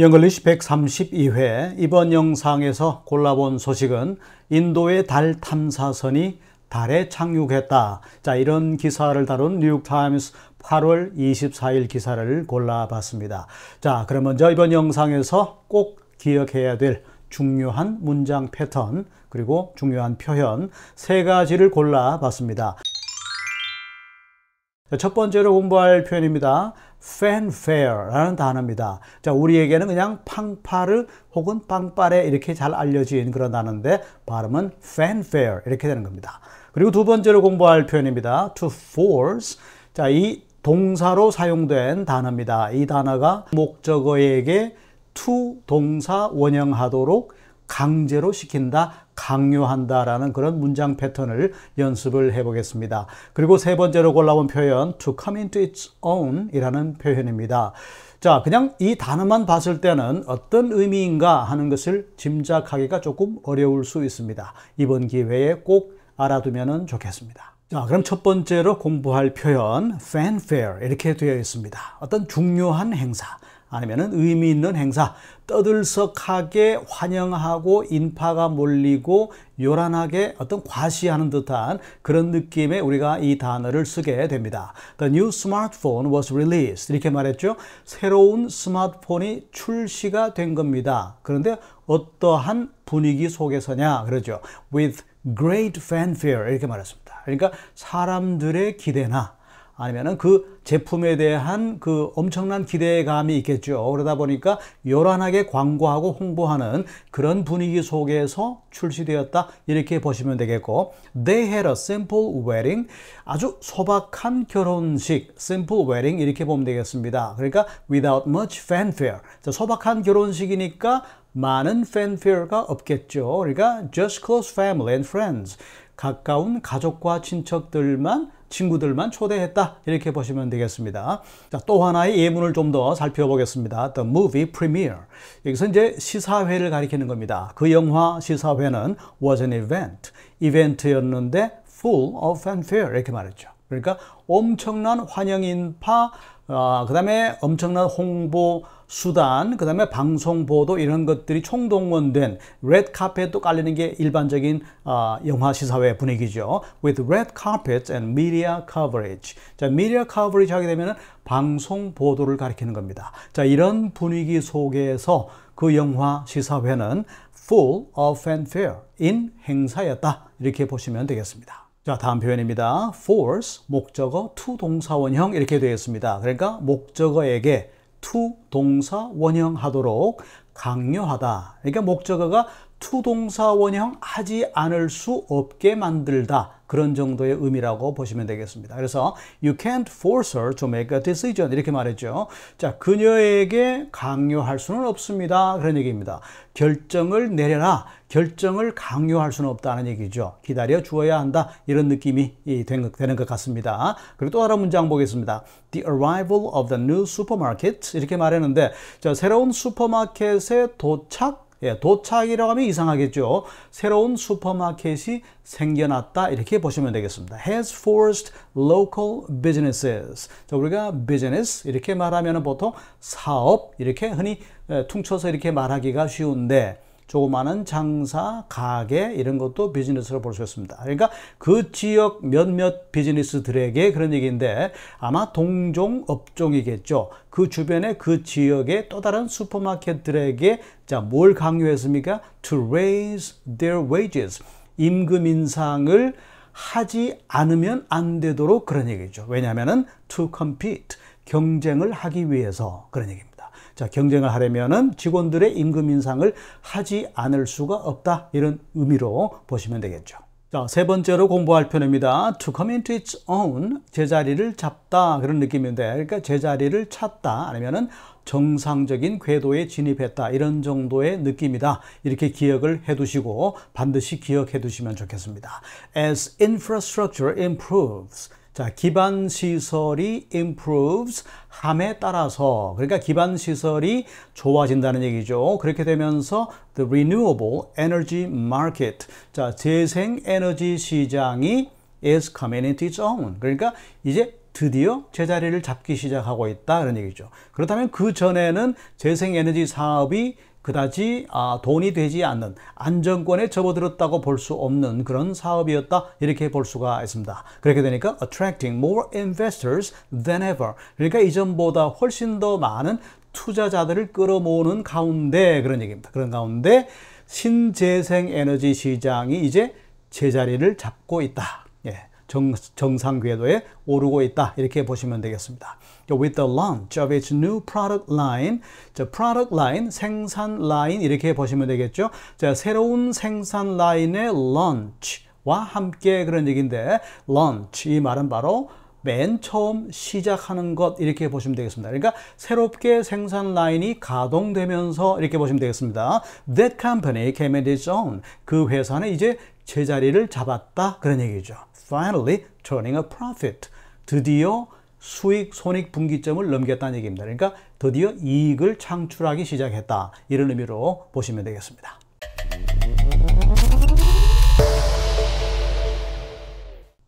영글리시 132회 이번 영상에서 골라본 소식은 인도의 달 탐사선이 달에 착륙했다. 자, 이런 기사를 다룬 뉴욕타임스 8월 24일 기사를 골라봤습니다. 자, 그럼 먼저 이번 영상에서 꼭 기억해야 될 중요한 문장 패턴 그리고 중요한 표현 세 가지를 골라봤습니다. 첫 번째로 공부할 표현입니다. fanfare라는 단어입니다. 자, 우리에게는 그냥 팡파르 혹은 빵빠레 이렇게 잘 알려진 그런 단어인데 발음은 fanfare 이렇게 되는 겁니다. 그리고 두 번째로 공부할 표현입니다. to force. 자, 이 동사로 사용된 단어입니다. 이 단어가 목적어에게 to 동사 원형하도록 강제로 시킨다, 강요한다라는 그런 문장 패턴을 연습을 해보겠습니다. 그리고 세 번째로 골라온 표현 to come into its own 이라는 표현입니다. 자, 그냥 이 단어만 봤을 때는 어떤 의미인가 하는 것을 짐작하기가 조금 어려울 수 있습니다. 이번 기회에 꼭 알아두면 좋겠습니다. 자, 그럼 첫 번째로 공부할 표현 fanfare 이렇게 되어 있습니다. 어떤 중요한 행사, 아니면은 의미 있는 행사 떠들썩하게 환영하고 인파가 몰리고 요란하게 어떤 과시하는 듯한 그런 느낌의 우리가 이 단어를 쓰게 됩니다. The new smartphone was released. 이렇게 말했죠. 새로운 스마트폰이 출시가 된 겁니다. 그런데 어떠한 분위기 속에서냐 그러죠. With great fanfare 이렇게 말했습니다. 그러니까 사람들의 기대나 아니면은 그 제품에 대한 그 엄청난 기대감이 있겠죠. 그러다 보니까 요란하게 광고하고 홍보하는 그런 분위기 속에서 출시되었다. 이렇게 보시면 되겠고. They had a simple wedding. 아주 소박한 결혼식. simple wedding. 이렇게 보면 되겠습니다. 그러니까 without much fanfare. 소박한 결혼식이니까 많은 fanfare가 없겠죠. 그러니까 just close family and friends. 가까운 가족과 친척들만 친구들만 초대했다 이렇게 보시면 되겠습니다. 자, 또 하나의 예문을 좀 더 살펴보겠습니다. The movie premiere 여기서 이제 시사회를 가리키는 겁니다. 그 영화 시사회는 was an event 이벤트였는데 full of fanfare 이렇게 말했죠. 그러니까 엄청난 환영인파 어, 아, 그 다음에 엄청난 홍보 수단, 그 다음에 방송 보도 이런 것들이 총동원된 레드 카펫도 깔리는 게 일반적인 어, 영화 시사회 분위기죠. With red carpets and media coverage. 자, media coverage 하게 되면 방송 보도를 가리키는 겁니다. 자, 이런 분위기 속에서 그 영화 시사회는 full of fanfare, 인 행사였다. 이렇게 보시면 되겠습니다. 자, 다음 표현입니다. force, 목적어, to 동사원형 이렇게 되어 있습니다. 그러니까 목적어에게 to 동사 원형하도록 강요하다. 그러니까 목적어가 to 동사 원형하지 않을 수 없게 만들다. 그런 정도의 의미라고 보시면 되겠습니다. 그래서 you can't force her to make a decision 이렇게 말했죠. 자, 그녀에게 강요할 수는 없습니다. 그런 얘기입니다. 결정을 내려라. 결정을 강요할 수는 없다는 얘기죠. 기다려 주어야 한다. 이런 느낌이 되는 것 같습니다. 그리고 또 하나 문장 보겠습니다. The arrival of the new supermarket 이렇게 말했는데 자, 새로운 슈퍼마켓에 도착 예, 도착이라고 하면 이상하겠죠. 새로운 슈퍼마켓이 생겨났다 이렇게 보시면 되겠습니다. has forced local businesses. 자, 우리가 business 이렇게 말하면 보통 사업 이렇게 흔히 퉁쳐서 이렇게 말하기가 쉬운데 조그마한 장사, 가게 이런 것도 비즈니스로 볼 수 있습니다. 그러니까 그 지역 몇몇 비즈니스들에게 그런 얘기인데 아마 동종 업종이겠죠. 그 주변의 그 지역의 또 다른 슈퍼마켓들에게 자, 뭘 강요했습니까? To raise their wages. 임금 인상을 하지 않으면 안 되도록 그런 얘기죠. 왜냐하면 to compete. 경쟁을 하기 위해서 그런 얘기입니다. 자, 경쟁을 하려면은 직원들의 임금 인상을 하지 않을 수가 없다. 이런 의미로 보시면 되겠죠. 자, 세 번째로 공부할 표현입니다. to come into its own, 제자리를 잡다. 그런 느낌인데, 그러니까 제자리를 찾다. 아니면은 정상적인 궤도에 진입했다. 이런 정도의 느낌이다. 이렇게 기억을 해 두시고 반드시 기억해 두시면 좋겠습니다. As infrastructure improves, 자, 기반 시설이 improves 함에 따라서 그러니까 기반 시설이 좋아진다는 얘기죠. 그렇게 되면서 the renewable energy market 자, 재생 에너지 시장이 is coming into its own. 그러니까 이제 드디어 제자리를 잡기 시작하고 있다 그런 얘기죠. 그렇다면 그 전에는 재생에너지 사업이 그다지 아, 돈이 되지 않는 안정권에 접어들었다고 볼 수 없는 그런 사업이었다 이렇게 볼 수가 있습니다. 그렇게 되니까 attracting more investors than ever 그러니까 이전보다 훨씬 더 많은 투자자들을 끌어모으는 가운데 그런 얘기입니다. 그런 가운데 신재생 에너지 시장이 이제 제자리를 잡고 있다. 예, 정, 정상 궤도에 오르고 있다 이렇게 보시면 되겠습니다. with the launch of its new product line. 자, product line, 생산 라인 이렇게 보시면 되겠죠. 자, 새로운 생산 라인의 launch와 함께 그런 얘기인데 launch 이 말은 바로 맨 처음 시작하는 것 이렇게 보시면 되겠습니다. 그러니까 새롭게 생산 라인이 가동되면서 이렇게 보시면 되겠습니다. That company came i t its own. 그 회사는 이제 제자리를 잡았다 그런 얘기죠. Finally turning a profit. 드디어 수익 손익 분기점을 넘겼다는 얘기입니다. 그러니까 드디어 이익을 창출하기 시작했다. 이런 의미로 보시면 되겠습니다.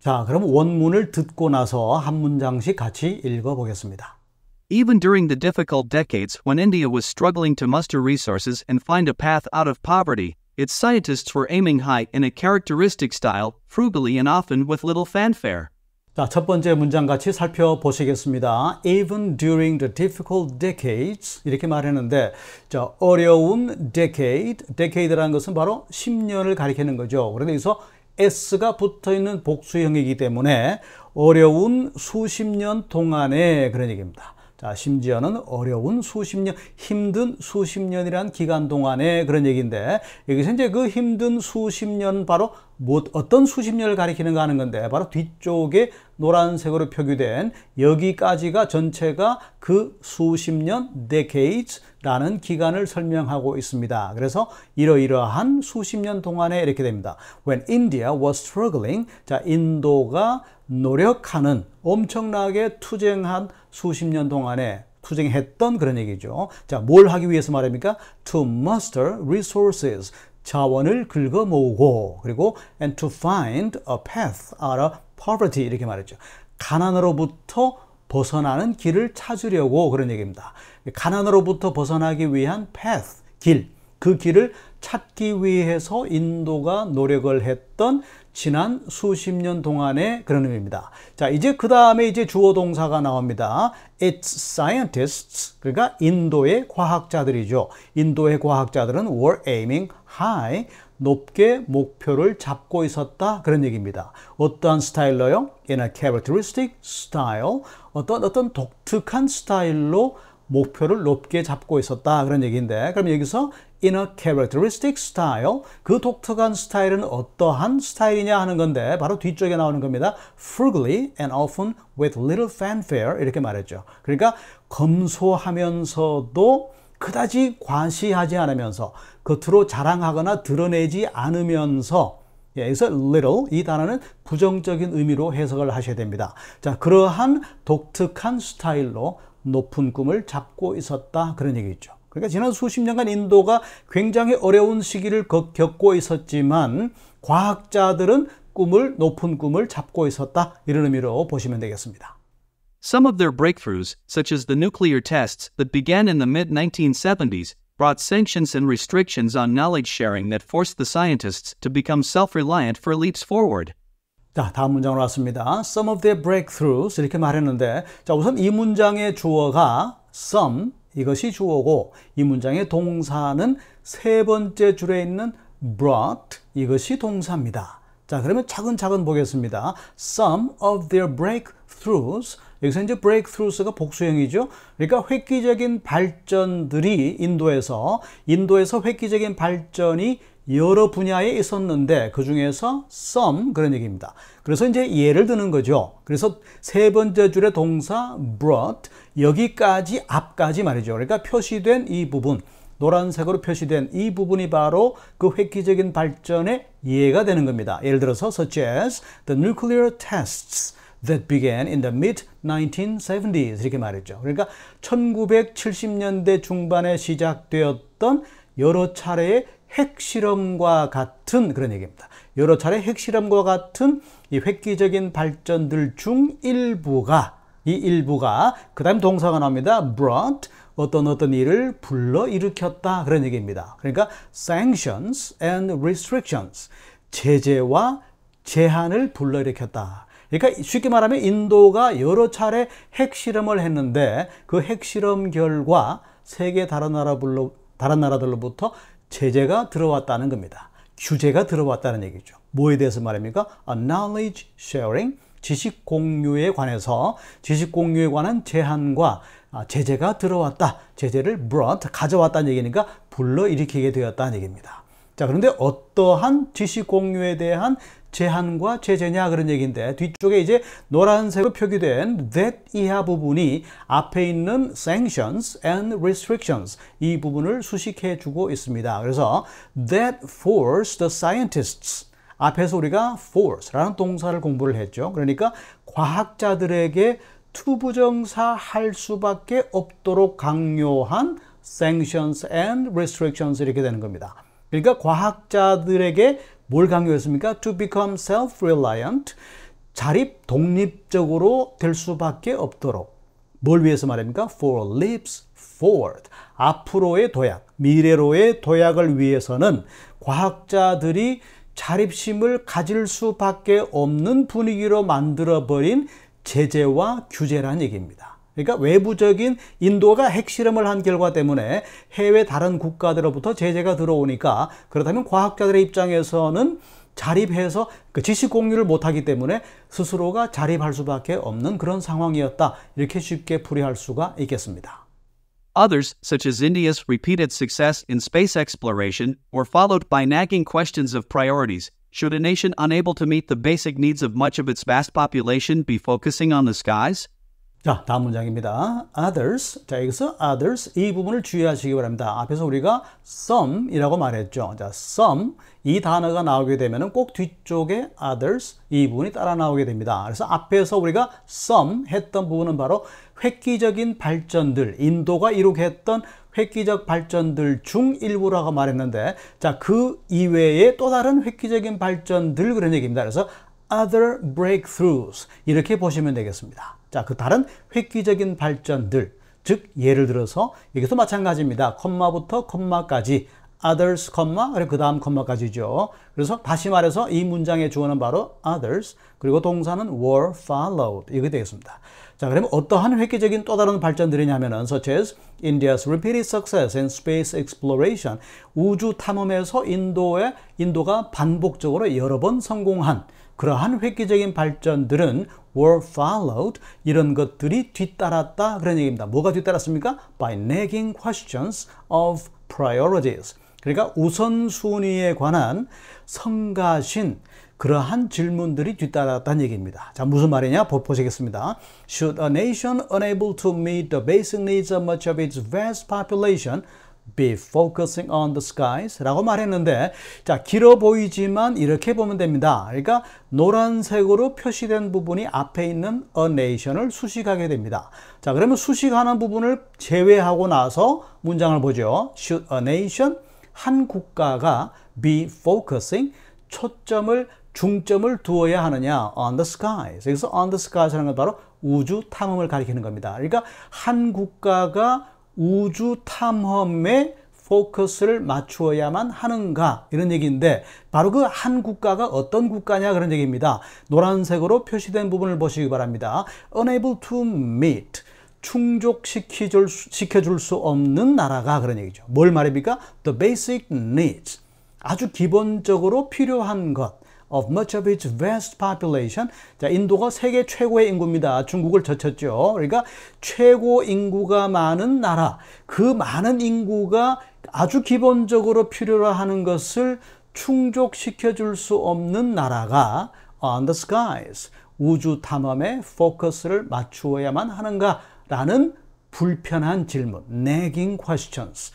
자, 그럼 원문을 듣고 나서 한 문장씩 같이 읽어 보겠습니다. Even during the difficult decades when India was struggling to muster resources and find a path out of poverty, its scientists were aiming high in a characteristic style, frugally and often with little fanfare. 자, 첫 번째 문장 같이 살펴보시겠습니다. Even during the difficult decades 이렇게 말했는데 자, 어려운 decade, decade라는 것은 바로 10년을 가리키는 거죠. 그런서 s가 붙어 있는 복수형이기 때문에 어려운 수십 년 동안에 그런 얘기입니다. 자, 심지어는 어려운 수십 년, 힘든 수십 년이란 기간 동안에 그런 얘기인데 여기서 이제 그 힘든 수십 년 바로 뭐 어떤 수십 년을 가리키는가 하는 건데 바로 뒤쪽에 노란색으로 표기된 여기까지가 전체가 그 수십 년 decade라는 기간을 설명하고 있습니다. 그래서 이러이러한 수십 년 동안에 이렇게 됩니다. When India was struggling, 자 인도가 노력하는 엄청나게 투쟁한 수십 년 동안에 투쟁했던 그런 얘기죠. 자, 뭘 하기 위해서 말합니까? To muster resources. 자원을 긁어 모으고 그리고 and to find a path out of poverty 이렇게 말했죠. 가난으로부터 벗어나는 길을 찾으려고 그런 얘기입니다. 가난으로부터 벗어나기 위한 path, 길. 그 길을 찾기 위해서 인도가 노력을 했던 지난 수십 년 동안의 그런 의미입니다. 자, 이제 그 다음에 이제 주어 동사가 나옵니다. Its scientists, 그러니까 인도의 과학자들이죠. 인도의 과학자들은 were aiming high, 높게 목표를 잡고 있었다 그런 얘기입니다. 어떠한 스타일로요 In a characteristic style, 어떤 어떤 독특한 스타일로 목표를 높게 잡고 있었다 그런 얘기인데 그럼 여기서 in a characteristic style. 그 독특한 스타일은 어떠한 스타일이냐 하는 건데 바로 뒤쪽에 나오는 겁니다. frugally and often with little fanfare 이렇게 말했죠. 그러니까 검소하면서도 그다지 과시하지 않으면서 겉으로 자랑하거나 드러내지 않으면서 여기서 예, little 이 단어는 부정적인 의미로 해석을 하셔야 됩니다. 자, 그러한 독특한 스타일로 높은 꿈을 잡고 있었다 그런 얘기죠. 그러니까 지난 수십 년간 인도가 굉장히 어려운 시기를 겪고 있었지만 과학자들은 꿈을 높은 꿈을 잡고 있었다 이런 의미로 보시면 되겠습니다. Some of their breakthroughs, such as the nuclear tests that began in the mid-1970s, brought sanctions and restrictions on knowledge sharing that forced the scientists to become self-reliant for leaps forward. 자, 다음 문장으로 왔습니다. Some of their breakthroughs 이렇게 말했는데 자, 우선 이 문장의 주어가 some 이것이 주어고 이 문장의 동사는 세 번째 줄에 있는 brought 이것이 동사입니다. 자 그러면 차근차근 보겠습니다. Some of their breakthroughs 여기서 이제 breakthroughs가 복수형이죠. 그러니까 획기적인 발전들이 인도에서 인도에서 획기적인 발전이 여러 분야에 있었는데 그 중에서 some 그런 얘기입니다. 그래서 이제 예를 드는 거죠. 그래서 세 번째 줄의 동사 brought 여기까지 앞까지 말이죠. 그러니까 표시된 이 부분 노란색으로 표시된 이 부분이 바로 그 획기적인 발전의 예가 되는 겁니다. 예를 들어서 such as the nuclear tests that began in the mid-1970s 이렇게 말했죠. 그러니까 1970년대 중반에 시작되었던 여러 차례의 핵실험과 같은 그런 얘기입니다. 여러 차례 핵실험과 같은 이 획기적인 발전들 중 일부가 이 일부가 그 다음 동사가 나옵니다. brought 어떤 어떤 일을 불러일으켰다 그런 얘기입니다. 그러니까 sanctions and restrictions 제재와 제한을 불러일으켰다. 그러니까 쉽게 말하면 인도가 여러 차례 핵실험을 했는데 그 핵실험 결과 세계 다른 나라불로 다른 나라들로부터 제재가 들어왔다는 겁니다. 규제가 들어왔다는 얘기죠. 뭐에 대해서 말입니까? A knowledge sharing 지식 공유에 관해서 지식 공유에 관한 제한과 아, 제재가 들어왔다. 제재를 brought, 가져왔다는 얘기니까 불러일으키게 되었다는 얘기입니다. 자, 그런데 어떠한 지식 공유에 대한 제한과 제재냐 그런 얘기인데 뒤쪽에 이제 노란색으로 표기된 that 이하 부분이 앞에 있는 sanctions and restrictions 이 부분을 수식해 주고 있습니다. 그래서 that forced the scientists 앞에서 우리가 force라는 동사를 공부를 했죠. 그러니까 과학자들에게 투부정사 할 수밖에 없도록 강요한 sanctions and restrictions 이렇게 되는 겁니다. 그러니까 과학자들에게 뭘 강요했습니까? to become self-reliant 자립 독립적으로 될 수밖에 없도록 뭘 위해서 말입니까? for leaps forward 앞으로의 도약, 미래로의 도약을 위해서는 과학자들이 자립심을 가질 수밖에 없는 분위기로 만들어버린 제재와 규제란 얘기입니다. 그러니까 외부적인 인도가 핵실험을 한 결과 때문에 해외 다른 국가들로부터 제재가 들어오니까 그렇다면 과학자들의 입장에서는 자립해서 그 지식 공유를 못하기 때문에 스스로가 자립할 수밖에 없는 그런 상황이었다. 이렇게 쉽게 풀이할 수가 있겠습니다. Others, such as India's repeated success in space exploration, were followed by nagging questions of priorities. Should a nation unable to meet the basic needs of much of its vast population be focusing on the skies? 자, 다음 문장입니다. others. 자, 여기서 others 이 부분을 주의하시기 바랍니다. 앞에서 우리가 some이라고 말했죠. 자, some 이 단어가 나오게 되면은 꼭 뒤쪽에 others 이 부분이 따라 나오게 됩니다. 그래서 앞에서 우리가 some 했던 부분은 바로 획기적인 발전들, 인도가 이루게했던 획기적 발전들 중 일부라고 말했는데 자, 그 이외에 또 다른 획기적인 발전들 그런 얘기입니다. 그래서 other breakthroughs 이렇게 보시면 되겠습니다. 자, 그 다른 획기적인 발전들, 즉 예를 들어서 여기서 마찬가지입니다. 콤마부터 콤마까지 others, 콤마, 그리고 그 다음 콤마까지죠. 그래서 다시 말해서 이 문장의 주어는 바로 others, 그리고 동사는 were followed. 이게 되겠습니다. 자, 그러면 어떠한 획기적인 또 다른 발전들이냐면은 such as India's repeated success in space exploration, 우주 탐험에서 인도에 인도가 반복적으로 여러 번 성공한 그러한 획기적인 발전들은 were followed 이런 것들이 뒤따랐다 그런 얘기입니다. 뭐가 뒤따랐습니까? By nagging questions of priorities. 그러니까 우선순위에 관한 성가신 그러한 질문들이 뒤따랐다는 얘기입니다. 자 무슨 말이냐 보시겠습니다. Should a nation unable to meet the basic needs of much of its vast population be focusing on the skies 라고 말했는데 자 길어 보이지만 이렇게 보면 됩니다 그러니까 노란색으로 표시된 부분이 앞에 있는 a nation을 수식하게 됩니다 자 그러면 수식하는 부분을 제외하고 나서 문장을 보죠 should a nation 한 국가가 be focusing 초점을 중점을 두어야 하느냐 on the skies 여기서 on the skies라는 건 바로 우주 탐험을 가리키는 겁니다 그러니까 한 국가가 우주 탐험에 포커스를 맞추어야만 하는가 이런 얘기인데 바로 그 한 국가가 어떤 국가냐 그런 얘기입니다. 노란색으로 표시된 부분을 보시기 바랍니다. unable to meet 충족시켜줄 수, 시켜줄 수 없는 나라가 그런 얘기죠. 뭘 말입니까? the basic needs 아주 기본적으로 필요한 것 of much of its vast population. 자, 인도가 세계 최고의 인구입니다. 중국을 젖혔죠. 그러니까 최고 인구가 많은 나라, 그 많은 인구가 아주 기본적으로 필요로 하는 것을 충족시켜 줄 수 없는 나라가 on the skies, 우주 탐험에 포커스를 맞추어야만 하는가라는 불편한 질문, nagging questions.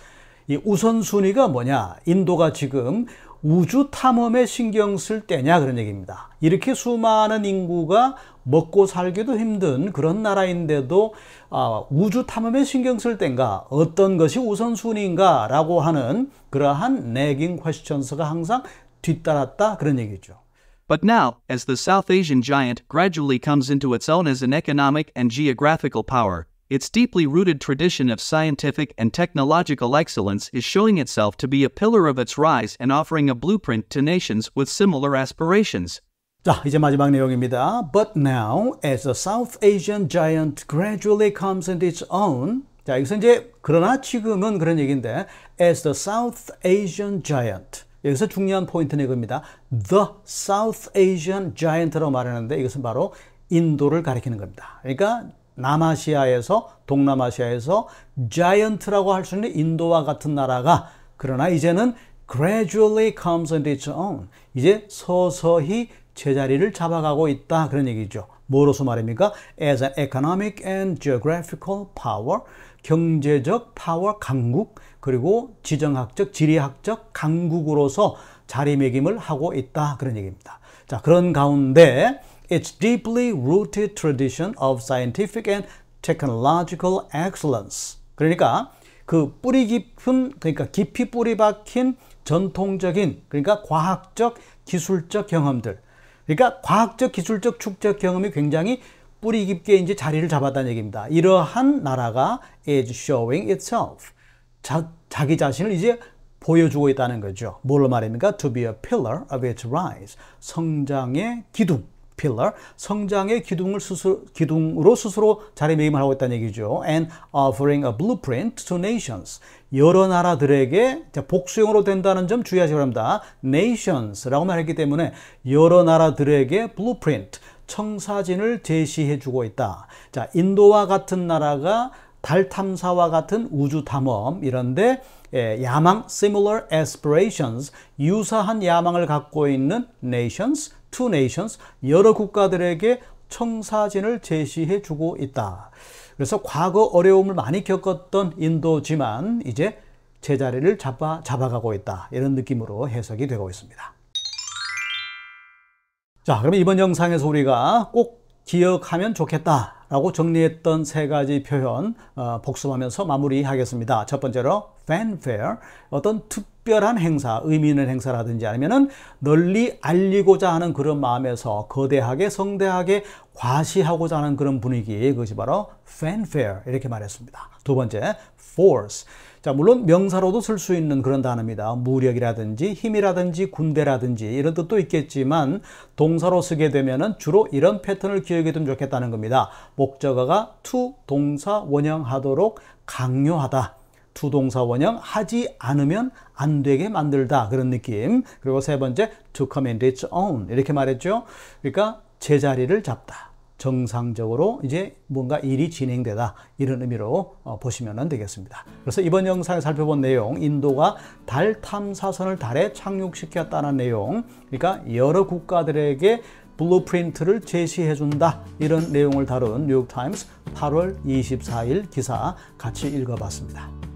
이 우선순위가 뭐냐? 인도가 지금 우주 탐험에 신경 쓸 때냐 그런 얘기입니다. 이렇게 수많은 인구가 먹고 살기도 힘든 그런 나라인데도 아, 우주 탐험에 신경 쓸 땐가 어떤 것이 우선순위인가 라고 하는 그러한 nagging questions가 항상 뒤따랐다 그런 얘기죠. But now, as the South Asian giant gradually comes into its own as an economic and geographical power, its deeply rooted tradition of scientific and technological excellence is showing itself to be a pillar of its rise and offering a blueprint to nations with similar aspirations. 자, 이제 마지막 내용입니다. But now, as the South Asian giant gradually comes into its own, 자, 여기서 이제 그러나 지금은 그런 얘기인데 as the South Asian giant 여기서 중요한 포인트는 이겁니다. The South Asian giant라고 말하는데 이것은 바로 인도를 가리키는 겁니다. 그러니까 남아시아에서 동남아시아에서 자이언트라고할 수 있는 인도와 같은 나라가 그러나 이제는 gradually comes on t its own. 이제 서서히 제자리를 잡아가고 있다 그런 얘기죠. 뭐로서 말입니까? As an economic and geographical power, 경제적 파워 강국, 그리고 지정학적, 지리학적 강국으로서 자리매김을 하고 있다 그런 얘기입니다. 자, 그런 가운데 its deeply rooted tradition of scientific and technological excellence. 그러니까 그 뿌리 깊은 그러니까 깊이 뿌리 박힌 전통적인 그러니까 과학적 기술적 경험들 그러니까 과학적 기술적 축적 경험이 굉장히 뿌리 깊게 이제 자리를 잡았다는 얘기입니다. 이러한 나라가 is showing itself 자, 자기 자신을 이제 보여주고 있다는 거죠. 뭘로 말입니까? To be a pillar of its rise 성장의 기둥 pillar, 성장의 기둥을 스스 기둥으로 스스로 자리매김을 하고 있다는 얘기죠. And offering a blueprint to nations. 여러 나라들에게 복수형으로 된다는 점 주의하시기 바랍니다. nations라고 말했기 때문에 여러 나라들에게 blueprint, 청사진을 제시해 주고 있다. 자, 인도와 같은 나라가 달 탐사와 같은 우주 탐험 이런데 예, 야망 similar aspirations 유사한 야망을 갖고 있는 nations two nations, 여러 국가들에게 청사진을 제시해 주고 있다. 그래서 과거 어려움을 많이 겪었던 인도지만 이제 제자리를 잡아, 잡아가고 있다. 이런 느낌으로 해석이 되고 있습니다. 자, 그럼 이번 영상에서 우리가 꼭 기억하면 좋겠다라고 정리했던 세 가지 표현 어, 복습하면서 마무리하겠습니다. 첫 번째로 fanfare 어떤 특별한 행사, 의미 있는 행사라든지 아니면은 널리 알리고자 하는 그런 마음에서 거대하게 성대하게 과시하고자 하는 그런 분위기 그것이 바로 fanfare 이렇게 말했습니다. 두 번째 force 자 물론 명사로도 쓸 수 있는 그런 단어입니다. 무력이라든지 힘이라든지 군대라든지 이런 뜻도 있겠지만 동사로 쓰게 되면은 주로 이런 패턴을 기억해 두면 좋겠다는 겁니다. 목적어가 to 동사 원형하도록 강요하다. t 동사 원형 하지 않으면 안 되게 만들다 그런 느낌. 그리고 세 번째 to command its own 이렇게 말했죠. 그러니까 제자리를 잡다. 정상적으로 이제 뭔가 일이 진행되다 이런 의미로 어, 보시면 되겠습니다. 그래서 이번 영상에 살펴본 내용 인도가 달 탐사선을 달에 착륙시켰다는 내용 그러니까 여러 국가들에게 블루프린트를 제시해 준다 이런 내용을 다룬 뉴욕타임스 8월 24일 기사 같이 읽어봤습니다.